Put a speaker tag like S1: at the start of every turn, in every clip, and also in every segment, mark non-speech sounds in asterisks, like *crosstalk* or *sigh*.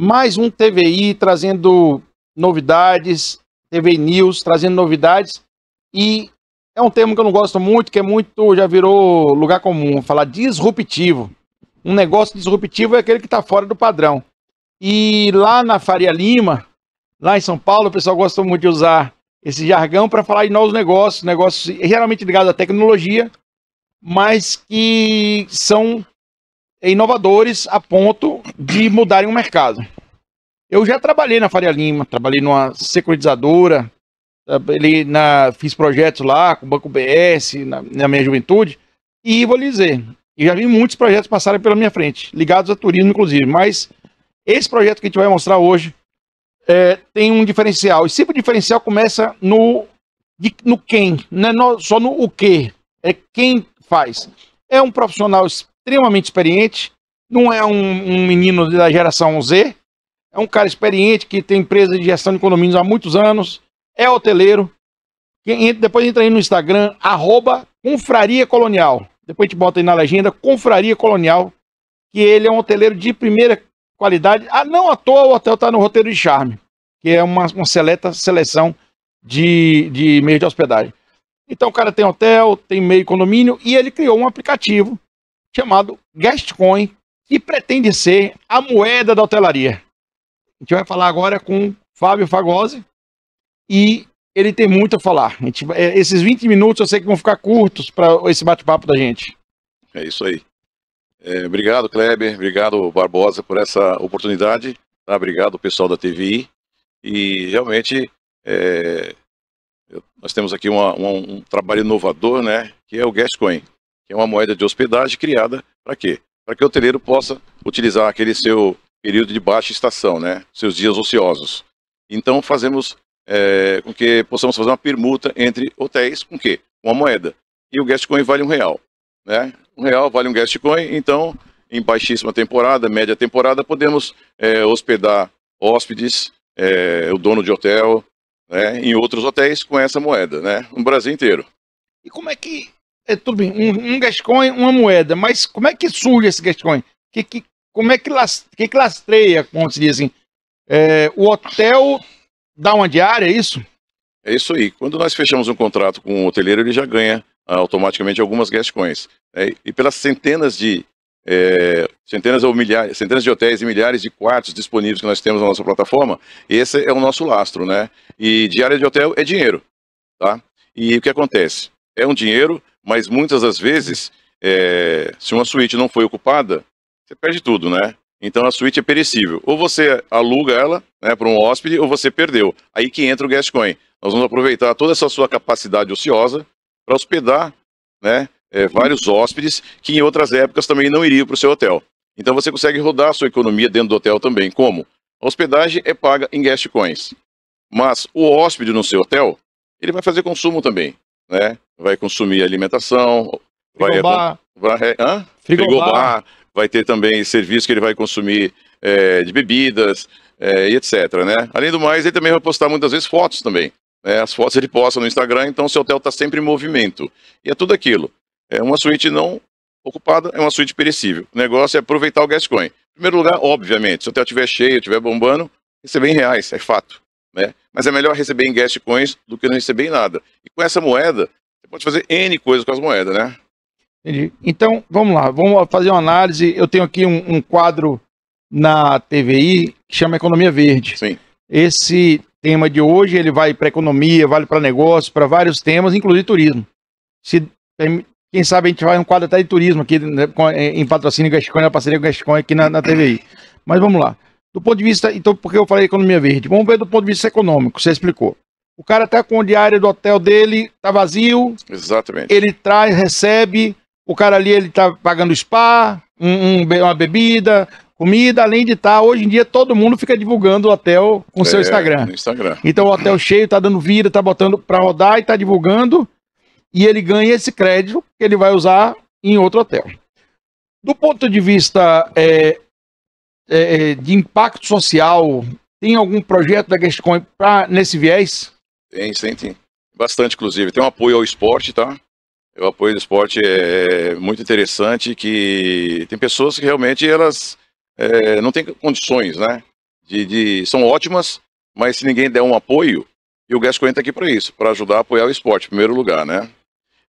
S1: mais um TVI trazendo novidades, TV News trazendo novidades e é um termo que eu não gosto muito, que é muito, já virou lugar comum, falar disruptivo. Um negócio disruptivo é aquele que está fora do padrão. E lá na Faria Lima, lá em São Paulo, o pessoal gosta muito de usar esse jargão para falar de novos negócios, negócios geralmente ligados à tecnologia, mas que são inovadores a ponto de mudarem o mercado. Eu já trabalhei na Faria Lima, trabalhei numa securitizadora, trabalhei na, fiz projetos lá com o Banco BS na, na minha juventude, e vou lhe dizer, eu já vi muitos projetos passarem pela minha frente, ligados a turismo, inclusive, mas esse projeto que a gente vai mostrar hoje é, tem um diferencial, e sempre o diferencial começa no, no quem, não é no, só no o que, é quem faz. É um profissional extremamente experiente, não é um, um, menino da geração Z, é um cara experiente que tem empresa de gestão de condomínios há muitos anos, é hoteleiro. Depois entra aí no Instagram, arroba Confraria Colonial. Depois a gente bota aí na legenda, Confraria Colonial, que ele é um hoteleiro de primeira qualidade. Ah, não à toa o hotel está no roteiro de charme, que é uma, uma seleta seleção de, de meios de hospedagem. Então o cara tem hotel, tem meio condomínio e ele criou um aplicativo chamado Guestcoin, que pretende ser a moeda da hotelaria. A gente vai falar agora com Fábio Fagosi e ele tem muito a falar. A gente, eh, esses 20 minutos eu sei que vão ficar curtos para esse bate-papo da gente.
S2: É isso aí. É, obrigado, Kleber. Obrigado, Barbosa, por essa oportunidade. Tá? Obrigado, pessoal da TVI. E realmente é, nós temos aqui uma, uma, um trabalho inovador, né? Que é o Gascoin que é uma moeda de hospedagem criada para quê? Para que o hoteleiro possa utilizar aquele seu período de baixa estação, né? seus dias ociosos. Então fazemos é, com que possamos fazer uma permuta entre hotéis com quê? Uma moeda. E o Guestcoin vale um real. Né? Um real vale um Guestcoin, então em baixíssima temporada, média temporada, podemos é, hospedar hóspedes, é, o dono de hotel, né, em outros hotéis com essa moeda, né, no Brasil inteiro.
S1: E como é que é, tudo bem, um, um Gascoin, uma moeda, mas como é que surge esse Gascoin? Que, que, como é que, las, que, que lastreia, como se diz assim? É, o hotel dá uma diária, é isso? É isso aí. Quando
S2: nós fechamos um contrato com um hoteleiro, ele já ganha ah, automaticamente algumas Gascoins. Né? E pelas centenas de é, centenas ou milhares, centenas de hotéis e milhares de quartos disponíveis que nós temos na nossa plataforma, esse é o nosso lastro, né? E diária de hotel é dinheiro, tá? E o que acontece? É um dinheiro, mas muitas das vezes, é, se uma suíte não foi ocupada, você perde tudo, né? Então a suíte é perecível. Ou você aluga ela né, para um hóspede, ou você perdeu. Aí que entra o Gascoin. Nós vamos aproveitar toda essa sua capacidade ociosa para hospedar né, é, vários hóspedes que em outras épocas também não iriam para o seu hotel. Então você consegue rodar a sua economia dentro do hotel também. Como? A hospedagem é paga em Gascoins. Mas o hóspede no seu hotel, ele vai fazer consumo também né? Vai consumir alimentação, frigobar. vai, vai hã? Frigobar. frigobar, vai ter também serviço que ele vai consumir é, de bebidas é, e etc, né? Além do mais, ele também vai postar muitas vezes fotos também. Né? As fotos ele posta no Instagram, então seu hotel está sempre em movimento. E é tudo aquilo. É uma suíte não ocupada, é uma suíte perecível. O negócio é aproveitar o Gascoin. Em primeiro lugar, obviamente, se o hotel estiver cheio, estiver bombando, receber em reais, é fato. Né? Mas é melhor receber em Coins do que não receber em nada. E com essa moeda, você pode fazer N coisas com as moedas, né?
S1: Entendi. Então, vamos lá, vamos fazer uma análise. Eu tenho aqui um, um quadro na TVI que chama Economia Verde. Sim. Esse tema de hoje, ele vai para economia, vale para negócio, para vários temas, inclusive turismo. Se, quem sabe a gente vai um quadro até de turismo aqui né, em patrocínio Gascon, a parceria Gascon aqui na, na TVI. Mas vamos lá do ponto de vista, então, porque eu falei economia verde, vamos ver do ponto de vista econômico, você explicou. O cara está com o diário do hotel dele, está vazio.
S2: Exatamente.
S1: Ele traz, recebe. O cara ali, ele está pagando spa, um, um, uma bebida, comida, além de estar. Tá, hoje em dia, todo mundo fica divulgando o hotel com o é, seu Instagram. No Instagram. Então, o hotel cheio, está dando vida, está botando para rodar e está divulgando. E ele ganha esse crédito que ele vai usar em outro hotel. Do ponto de vista é, é, é, de impacto social, tem algum projeto da Gestcoin para nesse viés? Tem, sim, tem.
S2: Bastante, inclusive. Tem um apoio ao esporte, tá? O apoio do esporte é, é muito interessante, que tem pessoas que realmente elas é, não têm condições, né? De, de, são ótimas, mas se ninguém der um apoio, e o Gascoin está aqui para isso, para ajudar a apoiar o esporte, em primeiro lugar, né?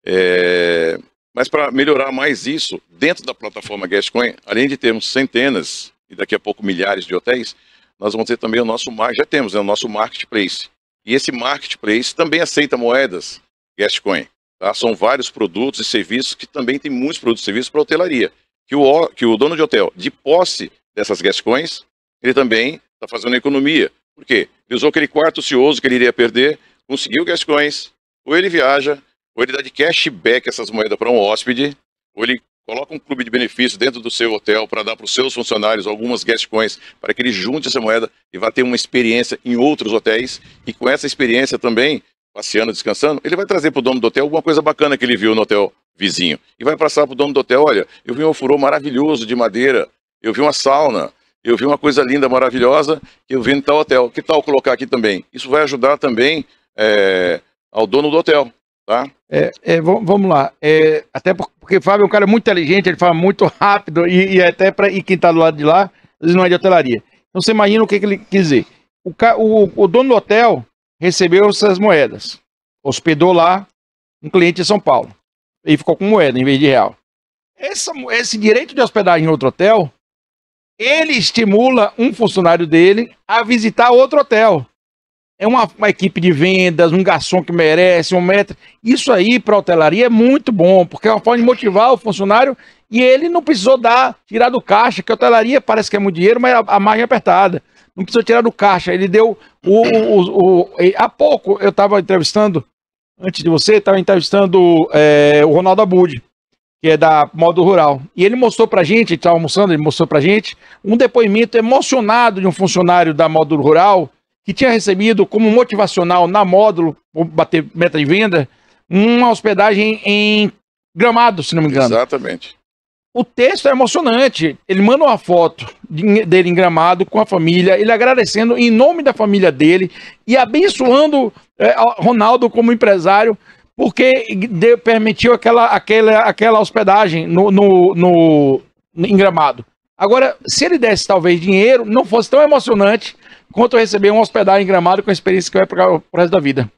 S2: É, mas para melhorar mais isso, dentro da plataforma Gascoin, além de termos centenas e daqui a pouco milhares de hotéis, nós vamos ter também o nosso já temos né, o nosso marketplace. E esse marketplace também aceita moedas guest Tá? São vários produtos e serviços que também tem muitos produtos e serviços para hotelaria. Que o, que o dono de hotel, de posse dessas coins ele também está fazendo economia. Por quê? Ele usou aquele quarto ocioso que ele iria perder, conseguiu coins ou ele viaja, ou ele dá de cashback essas moedas para um hóspede, ou ele Coloca um clube de benefício dentro do seu hotel para dar para os seus funcionários algumas guest coins para que ele junte essa moeda e vá ter uma experiência em outros hotéis. E com essa experiência também, passeando, descansando, ele vai trazer para o dono do hotel alguma coisa bacana que ele viu no hotel vizinho. E vai passar para o dono do hotel, olha, eu vi um ofurô maravilhoso de madeira, eu vi uma sauna, eu vi uma coisa linda, maravilhosa, eu vi no tal hotel. Que tal colocar aqui também? Isso vai ajudar também é, ao dono do hotel Tá?
S1: É, é, vamos lá. É, até porque Fábio é um cara muito inteligente, ele fala muito rápido e, e é até para quem está do lado de lá, ele não é de hotelaria. Então você imagina o que, que ele quis dizer. O, o, o dono do hotel recebeu essas moedas, hospedou lá um cliente em São Paulo e ficou com moeda em vez de real. Essa, esse direito de hospedagem em outro hotel, ele estimula um funcionário dele a visitar outro hotel é uma, uma, equipe de vendas, um garçom que merece, um metro. Isso aí para a hotelaria é muito bom, porque é uma forma de motivar o funcionário e ele não precisou dar, tirar do caixa, que a hotelaria parece que é muito dinheiro, mas é a, a margem é apertada. Não precisou tirar do caixa. Ele deu o. o, o, o há pouco eu estava entrevistando, antes de você, estava entrevistando é, o Ronaldo Abud, que é da Modo Rural. E ele mostrou para gente, estava almoçando, ele mostrou para gente, um depoimento emocionado de um funcionário da Modo Rural que tinha recebido como motivacional na módulo, ou bater meta de venda, uma hospedagem em Gramado, se não me engano. Exatamente. O texto é emocionante. Ele manda uma foto dele em Gramado com a família, ele agradecendo em nome da família dele e abençoando é, Ronaldo como empresário, porque permitiu aquela, aquela, aquela hospedagem no, no, no, em Gramado. Agora, se ele desse talvez dinheiro, não fosse tão emocionante, quanto eu receber um hospedar em Gramado com a experiência que vai para o resto da vida.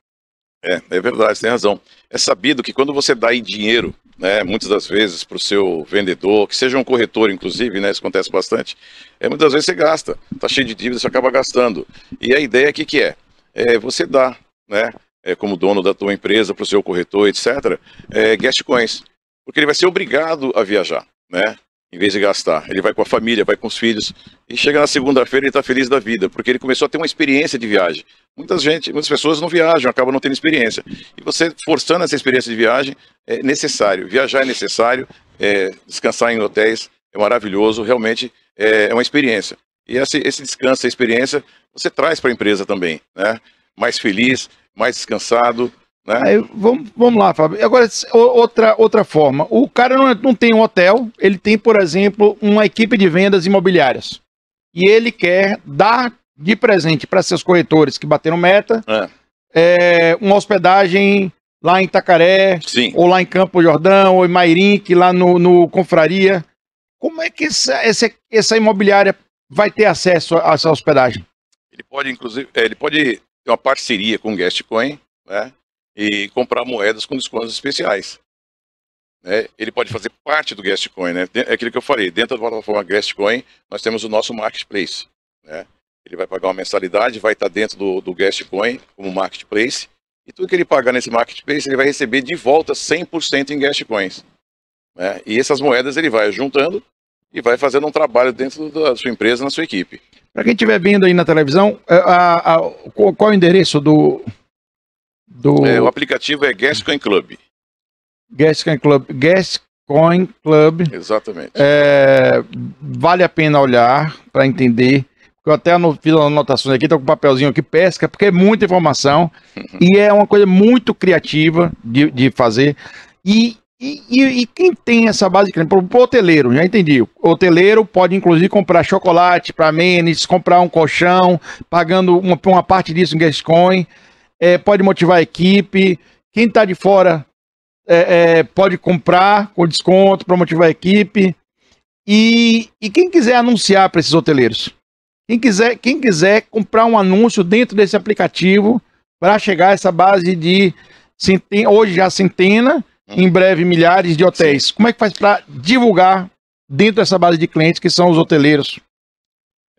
S1: É, é
S2: verdade, você tem razão. É sabido que quando você dá em dinheiro, né, muitas das vezes para o seu vendedor, que seja um corretor, inclusive, né, isso acontece bastante, é, muitas vezes você gasta, tá cheio de dívida, você acaba gastando. E a ideia aqui que é? é você dá, né, é, como dono da tua empresa, para o seu corretor, etc., é, guest coins, porque ele vai ser obrigado a viajar, né? em vez de gastar. Ele vai com a família, vai com os filhos. E chega na segunda-feira e está feliz da vida, porque ele começou a ter uma experiência de viagem. Muitas, gente, muitas pessoas não viajam, acabam não tendo experiência. E você forçando essa experiência de viagem é necessário. Viajar é necessário, é, descansar em hotéis é maravilhoso, realmente é, é uma experiência. E esse, esse descanso, essa experiência, você traz para a empresa também, né? Mais feliz, mais descansado,
S1: né? Aí, vamos, vamos lá, Fábio. Agora, outra, outra forma. O cara não, é, não tem um hotel, ele tem, por exemplo, uma equipe de vendas imobiliárias. E ele quer dar de presente para seus corretores que bateram meta é. É, uma hospedagem lá em Itacaré, Sim. ou lá em Campo Jordão, ou em Mairink, lá no, no Confraria. Como é que essa, essa, essa imobiliária vai ter acesso a essa hospedagem?
S2: Ele pode, inclusive, é, ele pode ter uma parceria com o Guestcoin, né? e comprar moedas com descontos especiais. Né? Ele pode fazer parte do Guest Coin, né? É aquilo que eu falei, dentro da plataforma Coin, nós temos o nosso marketplace, né? Ele vai pagar uma mensalidade, vai estar dentro do, do Coin, como marketplace, e tudo que ele pagar nesse marketplace, ele vai receber de volta 100% em Coins, Né? E essas moedas ele vai juntando e vai fazendo um trabalho dentro da sua empresa, na sua equipe.
S1: Para quem estiver vindo aí na televisão, é, a, a, qual, qual é o endereço do, do. É, o
S2: aplicativo é Coin Club.
S1: Coin Club. Coin Club. Exatamente. É, vale a pena olhar para entender. Eu até fiz anotações aqui, estou com um papelzinho aqui, pesca, porque é muita informação uhum. e é uma coisa muito criativa de, de fazer. E, e, e, quem tem essa base de creme? Para o hoteleiro, já entendi. O hoteleiro pode, inclusive, comprar chocolate para menes, comprar um colchão, pagando uma, uma parte disso em Gascoin é, pode motivar a equipe. Quem está de fora é, é, pode comprar com desconto para motivar a equipe. E, e quem quiser anunciar para esses hoteleiros? Quem quiser, quem quiser comprar um anúncio dentro desse aplicativo para chegar a essa base de centena, hoje já centena, em breve milhares de hotéis. Como é que faz para divulgar dentro dessa base de clientes que são os hoteleiros?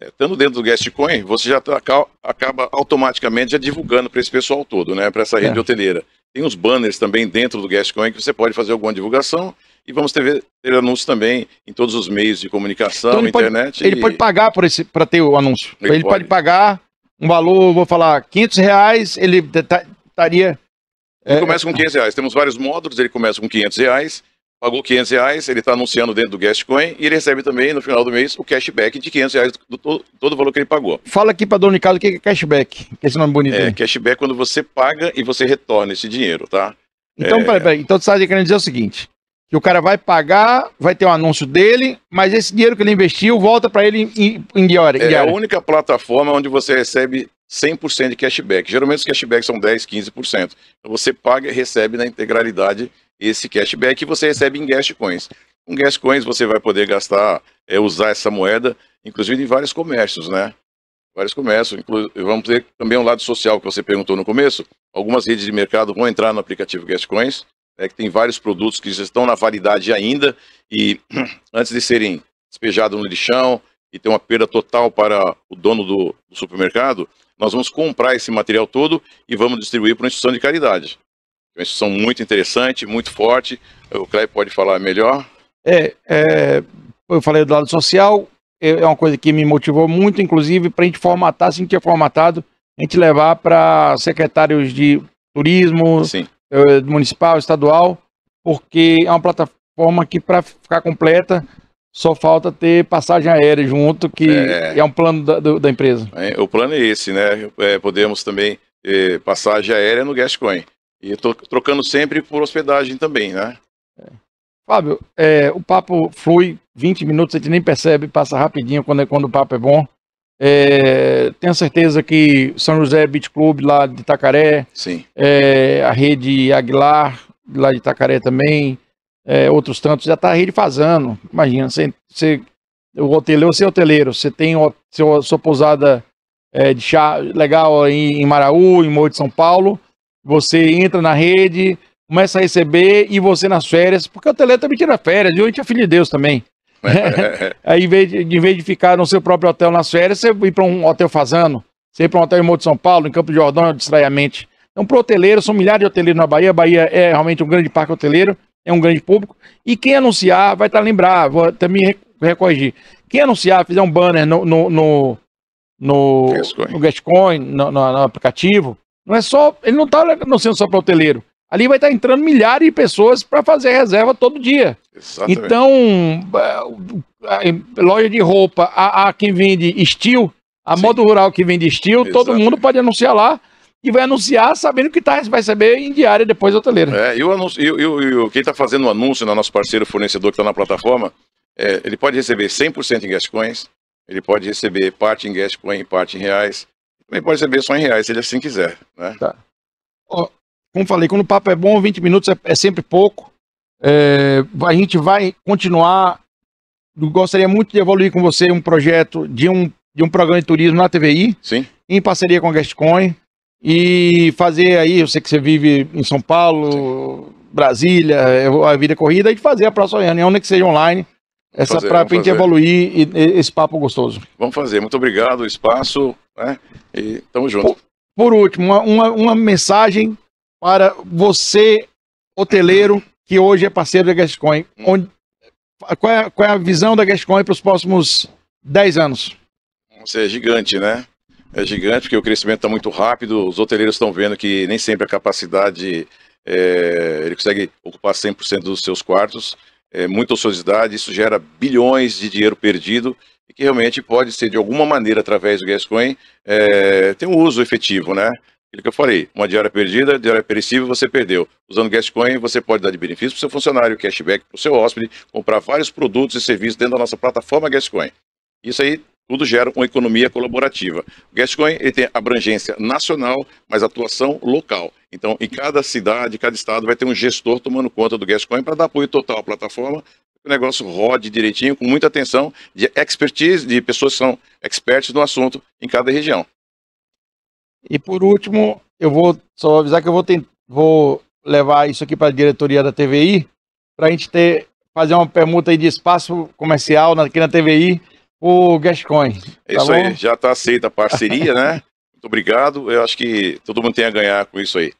S2: É, estando dentro do Coin você já tá, acaba automaticamente já divulgando para esse pessoal todo, né? Para essa rede é. hoteleira. Tem os banners também dentro do Coin que você pode fazer alguma divulgação e vamos ter, ter anúncio também em todos os meios de comunicação, então internet. Pode, ele e... pode
S1: pagar por esse para ter o anúncio. Ele, ele pode. pode. pagar um valor, vou falar, 500 reais, ele estaria...
S2: Ele é... começa com 500 reais. Temos vários módulos, ele começa com 500 reais pagou 500 reais, ele está anunciando dentro do Guestcoin e ele recebe também, no final do mês, o cashback de 500 reais do, do todo o valor que ele pagou.
S1: Fala aqui para dona Ricardo o que é cashback, que é esse nome bonito. É, aí.
S2: cashback é quando você paga e você retorna esse dinheiro, tá? Então, é... peraí,
S1: peraí. Então, você está querendo dizer é o seguinte, que o cara vai pagar, vai ter um anúncio dele, mas esse dinheiro que ele investiu volta para ele em, em, diária, É a
S2: única plataforma onde você recebe 100% de cashback. Geralmente os cashbacks são 10, 15%. Então, você paga e recebe na integralidade esse cashback você recebe em Coins, Com Coins você vai poder gastar, é, usar essa moeda, inclusive em vários comércios, né? Vários comércios. Vamos ter também um lado social que você perguntou no começo. Algumas redes de mercado vão entrar no aplicativo Coins, é, que tem vários produtos que já estão na validade ainda e *clears throat* antes de serem despejados no lixão e ter uma perda total para o dono do, do supermercado, nós vamos comprar esse material todo e vamos distribuir para uma instituição de caridade uma instituição muito interessante, muito forte. O Clay pode falar melhor.
S1: É, é, eu falei do lado social, é, é uma coisa que me motivou muito, inclusive, para a gente formatar, assim que tinha formatado, a gente levar para secretários de turismo, Sim. É, municipal, estadual, porque é uma plataforma que, para ficar completa, só falta ter passagem aérea junto, que é, é um plano da, do, da empresa.
S2: É, o plano é esse, né? É, podemos também é, passagem aérea no Gascoin. E eu tô trocando sempre por hospedagem também, né? É.
S1: Fábio, é, o papo flui 20 minutos, a gente nem percebe, passa rapidinho quando, é, quando o papo é bom. É, tenho certeza que São José Beach Club lá de Itacaré, Sim. É, a rede Aguilar lá de Itacaré também, é, outros tantos, já está rede fazendo. Imagina, você, você, o hoteleiro, você é hoteleiro, você tem o, seu, sua pousada é, de chá legal em, em Maraú, em Morro de São Paulo, você entra na rede, começa a receber e você nas férias, porque o hotel também tira férias, e hoje é filho de Deus também. *laughs* Aí, em vez, de, em vez de ficar no seu próprio hotel nas férias, você ir para um hotel fazano, você ir para um hotel em Morro de São Paulo, em Campo de Jordão, distraiamente. Então, para hoteleiro, são milhares de hoteleiros na Bahia. A Bahia é realmente um grande parque hoteleiro, é um grande público. E quem anunciar vai estar tá lembrar, vou até me recorrigir. Quem anunciar, fizer um banner no, no, no, no, no Gascoin, no, no, no aplicativo, não é só, ele não está sendo só para hoteleiro. Ali vai estar tá entrando milhares de pessoas para fazer reserva todo dia. Exatamente. Então, eh, loja de roupa, a, a quem vende estilo, a Sim. modo rural que vende estilo, todo mundo pode anunciar lá e vai anunciar sabendo que tá, vai receber em diária depois hoteleiro. É,
S2: e o anúncio, e, e, e, quem está fazendo o um anúncio no nosso parceiro fornecedor que está na plataforma, é, ele pode receber 100% em guest coins, ele pode receber parte em guest coin, parte em reais, também pode receber só em reais, se ele assim quiser. Né? Tá.
S1: como falei, quando o papo é bom, 20 minutos é, é sempre pouco. É, a gente vai continuar. Gostaria muito de evoluir com você um projeto de um, de um programa de turismo na TVI. Sim. Em parceria com a Guestcoin. E fazer aí, eu sei que você vive em São Paulo, Sim. Brasília, a vida corrida, e fazer a próxima reunião, nem que seja online, essa fazer, pra gente evoluir e, e, esse papo gostoso.
S2: Vamos fazer. Muito obrigado, espaço, né? E tamo junto. Por,
S1: por último, uma, uma, mensagem para você, hoteleiro, que hoje é parceiro da Gascoin. Hum. Onde, qual, é, qual é a visão da Gascoin para os próximos 10 anos?
S2: Você é gigante, né? É gigante porque o crescimento está muito rápido. Os hoteleiros estão vendo que nem sempre a capacidade é, ele consegue ocupar 100% dos seus quartos é, muita ociosidade, isso gera bilhões de dinheiro perdido e que realmente pode ser, de alguma maneira, através do Gascoin, é, tem um uso efetivo, né? Aquilo que eu falei, uma diária perdida, diária perecível, você perdeu. Usando Gascoin, você pode dar de benefício para o seu funcionário, cashback para o seu hóspede, comprar vários produtos e serviços dentro da nossa plataforma Gascoin. Isso aí tudo gera uma economia colaborativa. O Gascoin ele tem abrangência nacional, mas atuação local. Então, em cada cidade, cada estado vai ter um gestor tomando conta do Gascoin para dar apoio total à plataforma, que o negócio rode direitinho, com muita atenção de expertise, de pessoas que são expertos no assunto em cada
S1: região. E por último, eu vou só avisar que eu vou, vou levar isso aqui para a diretoria da TVI, para a gente ter, fazer uma permuta de espaço comercial aqui na TVI, o Gascoin. É tá isso aí,
S2: já está aceita a parceria, né? *laughs* Muito obrigado. Eu acho que todo mundo tem a ganhar com isso aí.